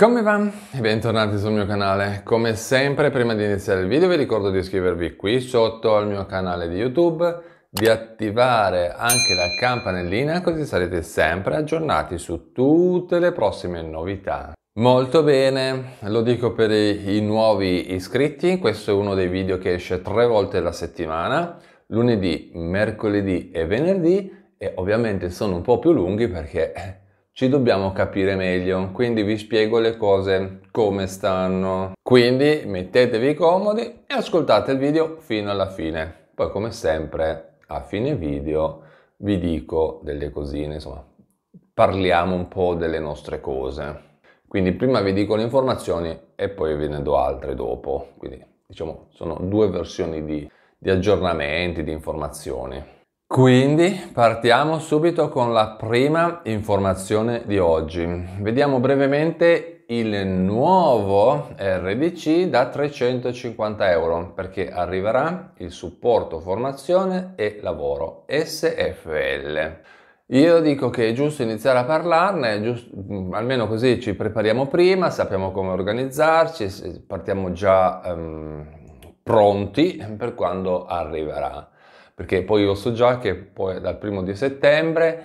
Come va? Bentornati sul mio canale. Come sempre, prima di iniziare il video vi ricordo di iscrivervi qui sotto al mio canale di YouTube, di attivare anche la campanellina così sarete sempre aggiornati su tutte le prossime novità. Molto bene, lo dico per i nuovi iscritti, questo è uno dei video che esce tre volte alla settimana, lunedì, mercoledì e venerdì e ovviamente sono un po' più lunghi perché eh, ci dobbiamo capire meglio, quindi vi spiego le cose come stanno. Quindi mettetevi comodi e ascoltate il video fino alla fine. Poi come sempre a fine video vi dico delle cosine, insomma, parliamo un po' delle nostre cose. Quindi prima vi dico le informazioni e poi ve ne do altre dopo. Quindi diciamo sono due versioni di, di aggiornamenti, di informazioni. Quindi partiamo subito con la prima informazione di oggi. Vediamo brevemente il nuovo RDC da 350 euro perché arriverà il supporto formazione e lavoro SFL. Io dico che è giusto iniziare a parlarne, giusto, mm, almeno così ci prepariamo prima, sappiamo come organizzarci, partiamo già um, pronti per quando arriverà perché poi io so già che poi dal primo di settembre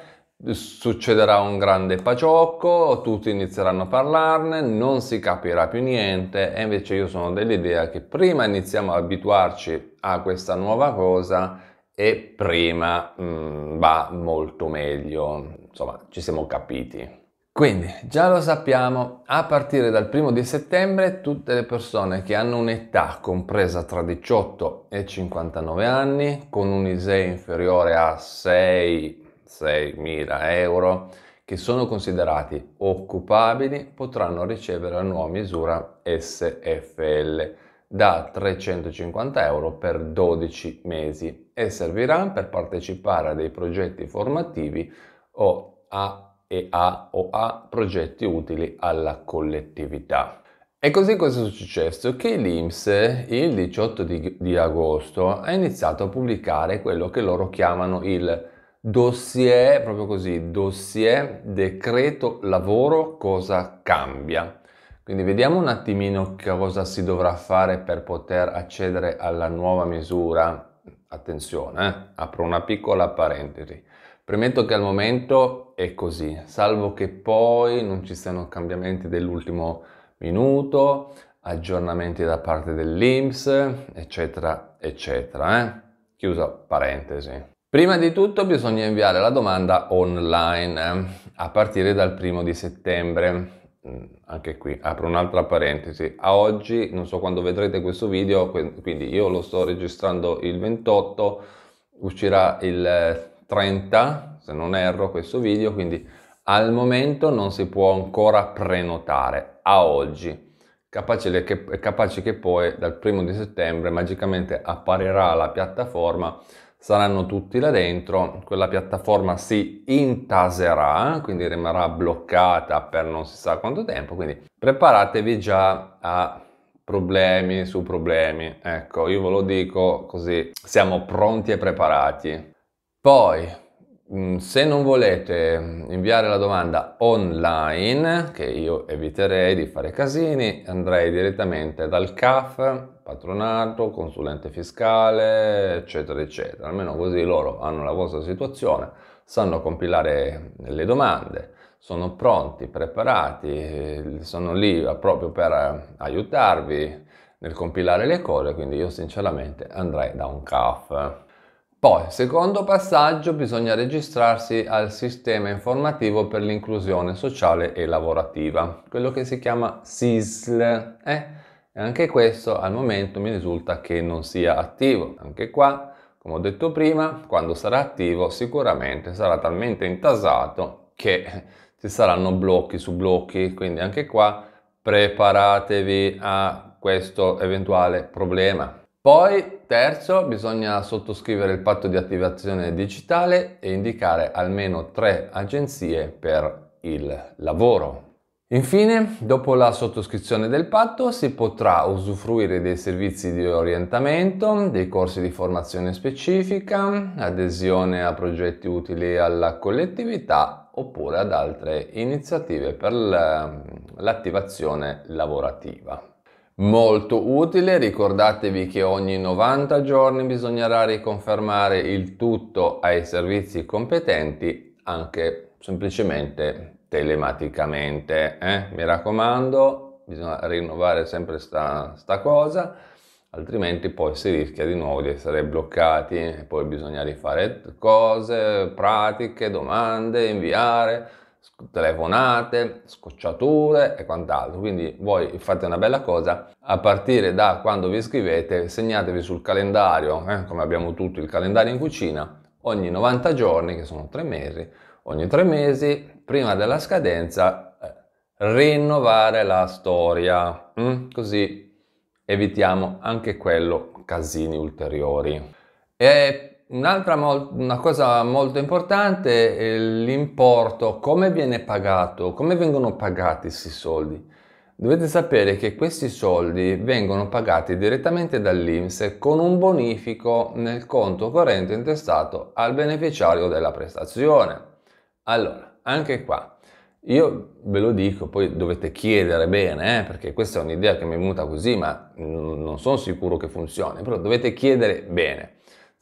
succederà un grande paciocco, tutti inizieranno a parlarne, non si capirà più niente e invece io sono dell'idea che prima iniziamo ad abituarci a questa nuova cosa e prima mm, va molto meglio, insomma ci siamo capiti. Quindi già lo sappiamo, a partire dal primo di settembre tutte le persone che hanno un'età compresa tra 18 e 59 anni, con un ISEE inferiore a 6.000 euro, che sono considerati occupabili, potranno ricevere la nuova misura SFL da 350 euro per 12 mesi e serviranno per partecipare a dei progetti formativi o a e a o a progetti utili alla collettività. E così cosa è successo? Che l'Inps il 18 di, di, agosto ha iniziato a pubblicare quello che loro chiamano il dossier, proprio così, dossier decreto lavoro cosa cambia. Quindi vediamo un attimino cosa si dovrà fare per poter accedere alla nuova misura. Attenzione, eh? apro una piccola parentesi. Premetto che al momento è così, salvo che poi non ci siano cambiamenti dell'ultimo minuto, aggiornamenti da parte dell'Inps, eccetera, eccetera. Eh? Chiusa parentesi. Prima di tutto bisogna inviare la domanda online eh, a partire dal primo di settembre. Mm, anche qui apro un'altra parentesi. A oggi, non so quando vedrete questo video, quindi io lo sto registrando il 28, uscirà il 30, se non erro, questo video, quindi al momento non si può ancora prenotare, a oggi. Capace che, capace che poi dal primo di settembre magicamente apparirà la piattaforma, saranno tutti là dentro, quella piattaforma si intaserà, quindi rimarrà bloccata per non si sa quanto tempo, quindi preparatevi già a problemi su problemi. Ecco, io ve lo dico così, siamo pronti e preparati. Poi, mm, se non volete mm, inviare la domanda online, che io eviterei di fare casini, andrei direttamente dal CAF, patronato, consulente fiscale, eccetera, eccetera. Almeno così loro hanno la vostra situazione, sanno compilare le domande, sono pronti, preparati, eh, sono lì eh, proprio per eh, aiutarvi nel compilare le cose, quindi io sinceramente andrei da un CAF. Poi, secondo passaggio, bisogna registrarsi al sistema informativo per l'inclusione sociale e lavorativa, quello che si chiama SISL. Eh? E anche questo al momento mi risulta che non sia attivo. Anche qua, come ho detto prima, quando sarà attivo sicuramente sarà talmente intasato che ci saranno blocchi su blocchi, quindi anche qua preparatevi a questo eventuale problema. Poi, terzo, bisogna sottoscrivere il patto di attivazione digitale e indicare almeno tre agenzie per il lavoro. Infine, dopo la sottoscrizione del patto si potrà usufruire dei servizi di orientamento, dei corsi di formazione specifica, adesione a progetti utili alla collettività oppure ad altre iniziative per l'attivazione lavorativa molto utile. Ricordatevi che ogni 90 giorni bisognerà riconfermare il tutto ai servizi competenti, anche semplicemente telematicamente. Eh? Mi raccomando, bisogna rinnovare sempre questa cosa, altrimenti poi si rischia di nuovo di essere bloccati e poi bisogna rifare cose, pratiche, domande, inviare telefonate, scocciature e quant'altro. Quindi voi fate una bella cosa, a partire da quando vi iscrivete segnatevi sul calendario, eh, come abbiamo tutto il calendario in cucina, ogni 90 giorni, che sono tre mesi, ogni tre mesi, prima della scadenza, eh, rinnovare la storia. Mm? Così evitiamo anche quello casini ulteriori. E Un'altra mo- una cosa molto importante è l'importo, come viene pagato, come vengono pagati questi soldi. Dovete sapere che questi soldi vengono pagati direttamente dall'Inps con un bonifico nel conto corrente intestato al beneficiario della prestazione. Allora, anche qua, io ve lo dico, poi dovete chiedere bene, eh, perché questa è un'idea che mi è venuta così, ma non sono sicuro che funzioni, però dovete chiedere bene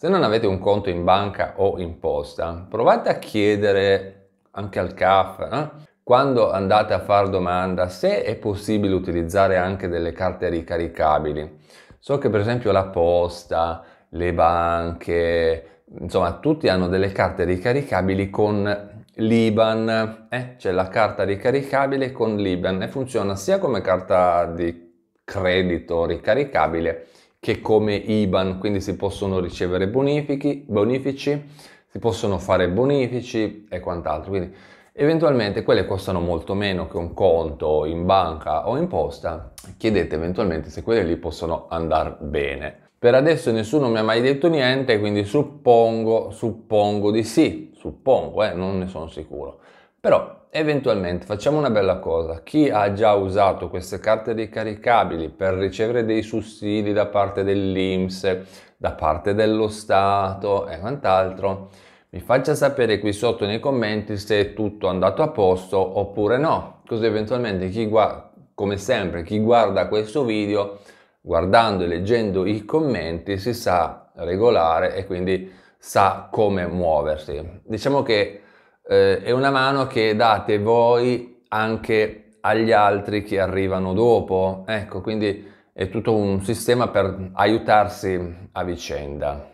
se non avete un conto in banca o in posta, provate a chiedere anche al CAF, eh? quando andate a fare domanda, se è possibile utilizzare anche delle carte ricaricabili. So che per esempio la posta, le banche, insomma tutti hanno delle carte ricaricabili con l'IBAN, eh? c'è la carta ricaricabile con l'IBAN e funziona sia come carta di credito ricaricabile che come IBAN, quindi si possono ricevere bonifici, bonifici si possono fare bonifici e quant'altro. Quindi eventualmente quelle costano molto meno che un conto in banca o in posta. Chiedete eventualmente se quelle lì possono andare bene. Per adesso nessuno mi ha mai detto niente, quindi suppongo, suppongo di sì, suppongo, eh, non ne sono sicuro. Però eventualmente facciamo una bella cosa, chi ha già usato queste carte ricaricabili per ricevere dei sussidi da parte dell'Inps, da parte dello Stato e quant'altro, mi faccia sapere qui sotto nei commenti se è tutto andato a posto oppure no, così eventualmente chi guarda, come sempre, chi guarda questo video, guardando e leggendo i commenti, si sa regolare e quindi sa come muoversi. Diciamo che eh, è una mano che date voi anche agli altri che arrivano dopo. Ecco, quindi è tutto un sistema per aiutarsi a vicenda.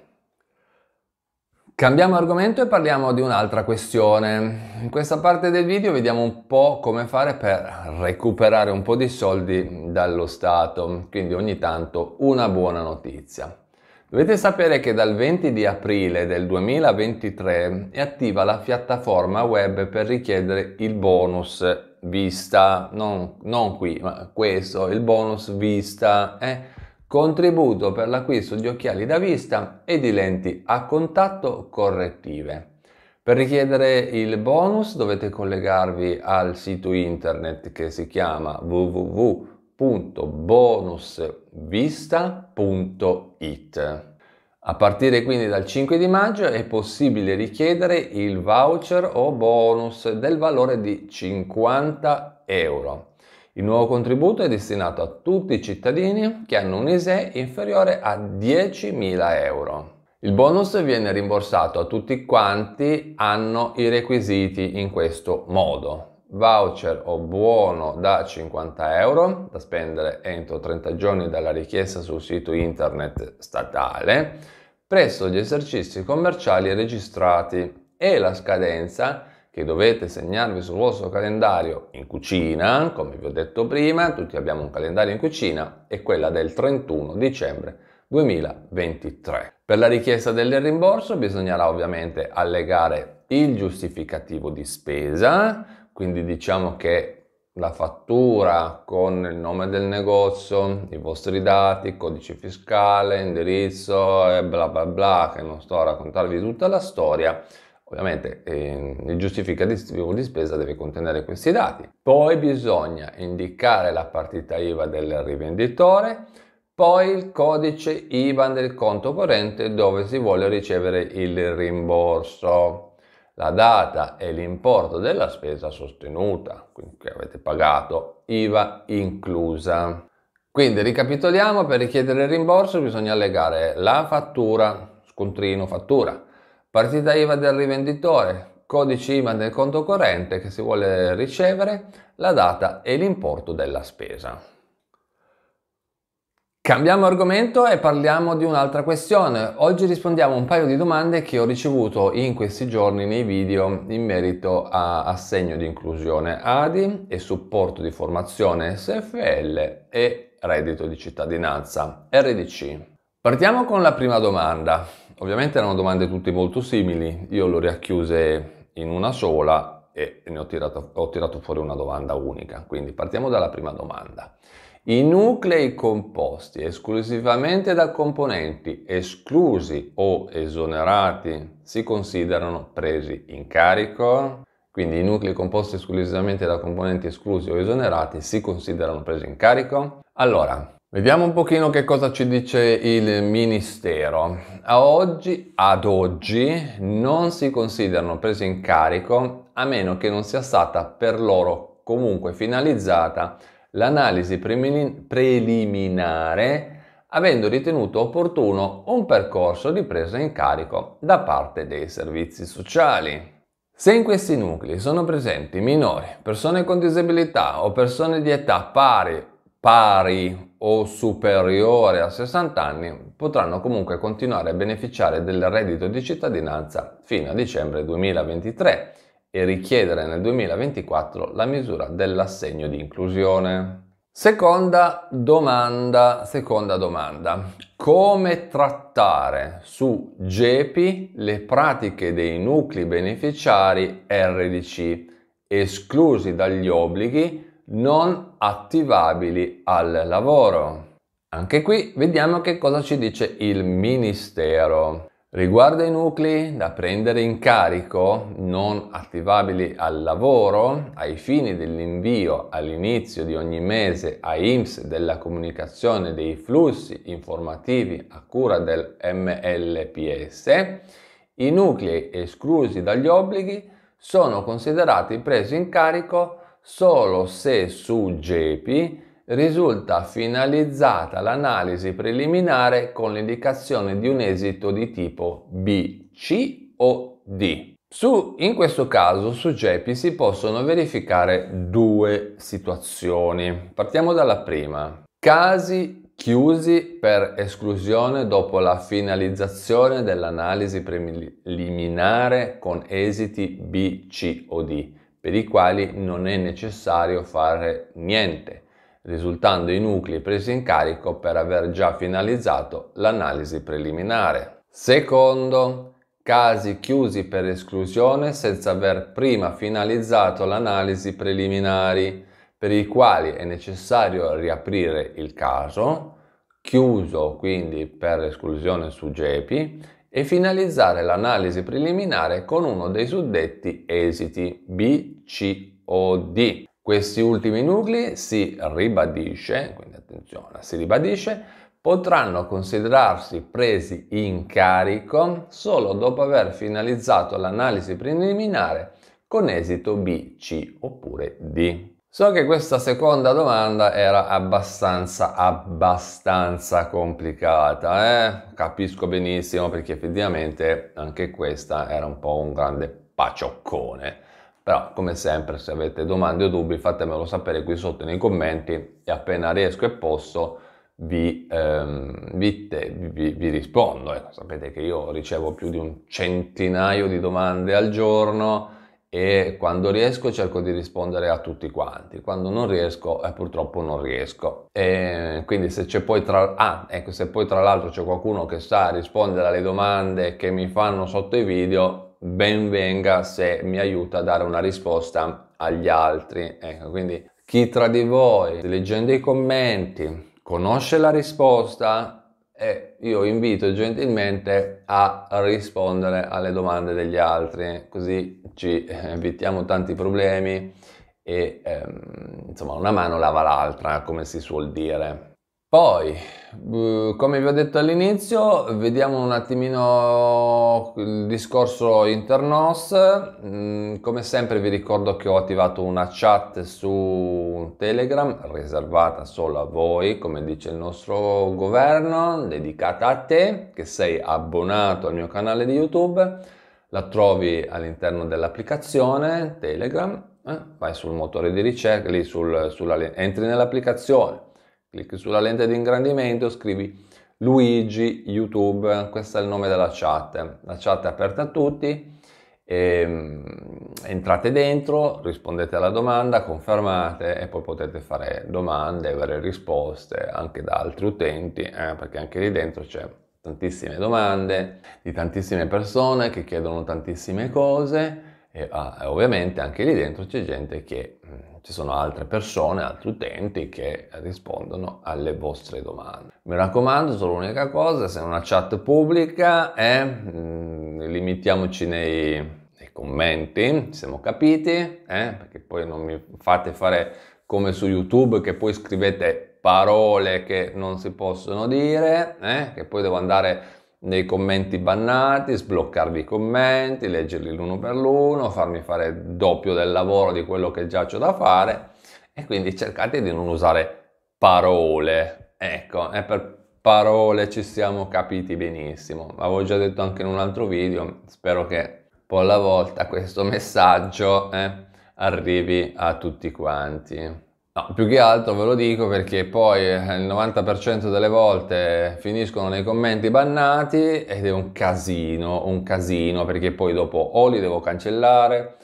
Cambiamo argomento e parliamo di un'altra questione. In questa parte del video vediamo un po' come fare per recuperare un po' di soldi dallo Stato, quindi ogni tanto una buona notizia. Dovete sapere che dal 20 di aprile del 2023 è attiva la piattaforma web per richiedere il bonus vista, non, non qui, ma questo, il bonus vista, eh? contributo per l'acquisto di occhiali da vista e di lenti a contatto correttive. Per richiedere il bonus dovete collegarvi al sito internet che si chiama www www.bonusvista.it. A partire quindi dal 5 di maggio è possibile richiedere il voucher o bonus del valore di 50 euro. Il nuovo contributo è destinato a tutti i cittadini che hanno un ISE inferiore a 10.000 euro. Il bonus viene rimborsato a tutti quanti hanno i requisiti in questo modo voucher o buono da 50 euro da spendere entro 30 giorni dalla richiesta sul sito internet statale presso gli esercizi commerciali registrati e la scadenza che dovete segnarvi sul vostro calendario in cucina, come vi ho detto prima, tutti abbiamo un calendario in cucina, è quella del 31 dicembre 2023. Per la richiesta del rimborso bisognerà ovviamente allegare il giustificativo di spesa, quindi diciamo che la fattura con il nome del negozio, i vostri dati, codice fiscale, indirizzo e bla bla bla, che non sto a raccontarvi tutta la storia. Ovviamente eh, il giustificativo di spesa deve contenere questi dati. Poi bisogna indicare la partita IVA del rivenditore, poi il codice IVA del conto corrente dove si vuole ricevere il rimborso la data e l'importo della spesa sostenuta, quindi che avete pagato, IVA inclusa. Quindi ricapitoliamo, per richiedere il rimborso bisogna allegare la fattura, scontrino fattura, partita IVA del rivenditore, codice IVA del conto corrente che si vuole ricevere, la data e l'importo della spesa. Cambiamo argomento e parliamo di un'altra questione. Oggi rispondiamo a un paio di domande che ho ricevuto in questi giorni nei video in merito a assegno di inclusione ADI e supporto di formazione SFL e reddito di cittadinanza RDC. Partiamo con la prima domanda. Ovviamente erano domande tutte molto simili, io le ho riacchiuse in una sola e ne ho tirato, ho tirato fuori una domanda unica. Quindi partiamo dalla prima domanda. I nuclei composti esclusivamente da componenti esclusi o esonerati si considerano presi in carico, quindi i nuclei composti esclusivamente da componenti esclusi o esonerati si considerano presi in carico. Allora, vediamo un pochino che cosa ci dice il Ministero. A oggi, ad oggi, non si considerano presi in carico a meno che non sia stata per loro comunque finalizzata l'analisi preliminare avendo ritenuto opportuno un percorso di presa in carico da parte dei servizi sociali. Se in questi nuclei sono presenti minori, persone con disabilità o persone di età pari, pari o superiore a 60 anni, potranno comunque continuare a beneficiare del reddito di cittadinanza fino a dicembre 2023 e richiedere nel 2024 la misura dell'assegno di inclusione. Seconda domanda, seconda domanda. Come trattare su GEPI le pratiche dei nuclei beneficiari RDC esclusi dagli obblighi non attivabili al lavoro? Anche qui vediamo che cosa ci dice il Ministero. Riguardo ai nuclei da prendere in carico non attivabili al lavoro, ai fini dell'invio all'inizio di ogni mese a IMS della comunicazione dei flussi informativi a cura del MLPS, i nuclei esclusi dagli obblighi sono considerati presi in carico solo se su GEPI risulta finalizzata l'analisi preliminare con l'indicazione di un esito di tipo B, C o D. Su, in questo caso su GEPI si possono verificare due situazioni. Partiamo dalla prima. Casi chiusi per esclusione dopo la finalizzazione dell'analisi preliminare con esiti B, C o D, per i quali non è necessario fare niente risultando i nuclei presi in carico per aver già finalizzato l'analisi preliminare. Secondo, casi chiusi per esclusione senza aver prima finalizzato l'analisi preliminari, per i quali è necessario riaprire il caso, chiuso quindi per esclusione su GEPI, e finalizzare l'analisi preliminare con uno dei suddetti esiti B, C o D questi ultimi nuclei si ribadisce, quindi attenzione, si ribadisce, potranno considerarsi presi in carico solo dopo aver finalizzato l'analisi preliminare con esito B, C oppure D. So che questa seconda domanda era abbastanza, abbastanza complicata, eh? capisco benissimo perché effettivamente anche questa era un po' un grande pacioccone. Però come sempre se avete domande o dubbi fatemelo sapere qui sotto nei commenti e appena riesco e posso vi, ehm, vi, te, vi, vi rispondo. Eh, sapete che io ricevo più di un centinaio di domande al giorno e quando riesco cerco di rispondere a tutti quanti, quando non riesco eh, purtroppo non riesco. E quindi se c'è poi tra ah, ecco, se poi tra l'altro c'è qualcuno che sa rispondere alle domande che mi fanno sotto i video, ben venga se mi aiuta a dare una risposta agli altri. Ecco, quindi chi tra di voi, leggendo i commenti, conosce la risposta, eh, io invito gentilmente a rispondere alle domande degli altri, così ci eh, evitiamo tanti problemi e ehm, insomma una mano lava l'altra, come si suol dire. Poi, eh, come vi ho detto all'inizio, vediamo un attimino il discorso internos. Mm, come sempre vi ricordo che ho attivato una chat su Telegram riservata solo a voi, come dice il nostro governo, dedicata a te che sei abbonato al mio canale di YouTube. La trovi all'interno dell'applicazione Telegram, eh? vai sul motore di ricerca, sul, sulla, entri nell'applicazione Clicchi sulla lente di ingrandimento, scrivi Luigi YouTube, questo è il nome della chat. La chat è aperta a tutti, e, ehm, entrate dentro, rispondete alla domanda, confermate e poi potete fare domande, avere risposte anche da altri utenti, eh, perché anche lì dentro c'è tantissime domande di tantissime persone che chiedono tantissime cose e, ah, ovviamente anche lì dentro c'è gente che, mm, ci sono altre persone, altri utenti che rispondono alle vostre domande. Mi raccomando, solo l'unica cosa, se è una chat pubblica, eh, mm, limitiamoci nei, nei, commenti, siamo capiti, eh, perché poi non mi fate fare come su YouTube che poi scrivete parole che non si possono dire, eh, che poi devo andare nei commenti bannati, sbloccarvi i commenti, leggerli l'uno per l'uno, farmi fare doppio del lavoro di quello che già ho da fare e quindi cercate di non usare parole. Ecco, e eh, per parole ci siamo capiti benissimo. L'avevo già detto anche in un altro video, spero che un po' alla volta questo messaggio eh, arrivi a tutti quanti. No, più che altro ve lo dico perché poi eh, il 90% delle volte finiscono nei commenti bannati ed è un casino, un casino perché poi dopo o li devo cancellare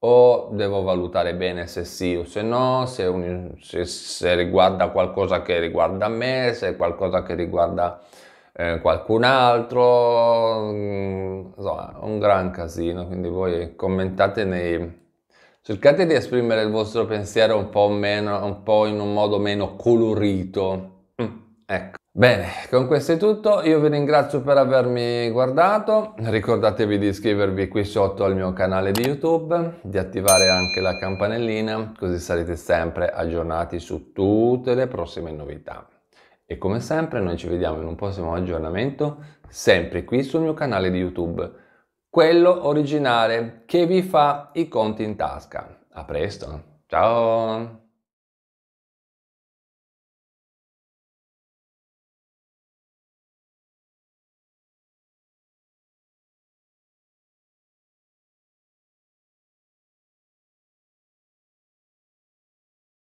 o devo valutare bene se sì o se no, se, un, se, se riguarda qualcosa che riguarda me, se è qualcosa che riguarda eh, qualcun altro, insomma, mm, un gran casino, quindi voi commentate nei, cercate di esprimere il vostro pensiero un po', meno, un po in un modo meno colorito. Mm, ecco. Bene, con questo è tutto, io vi ringrazio per avermi guardato, ricordatevi di iscrivervi qui sotto al mio canale di YouTube, di attivare anche la campanellina, così sarete sempre aggiornati su tutte le prossime novità. E come sempre noi ci vediamo in un prossimo aggiornamento, sempre qui sul mio canale di YouTube quello originale che vi fa i conti in tasca. A presto, ciao!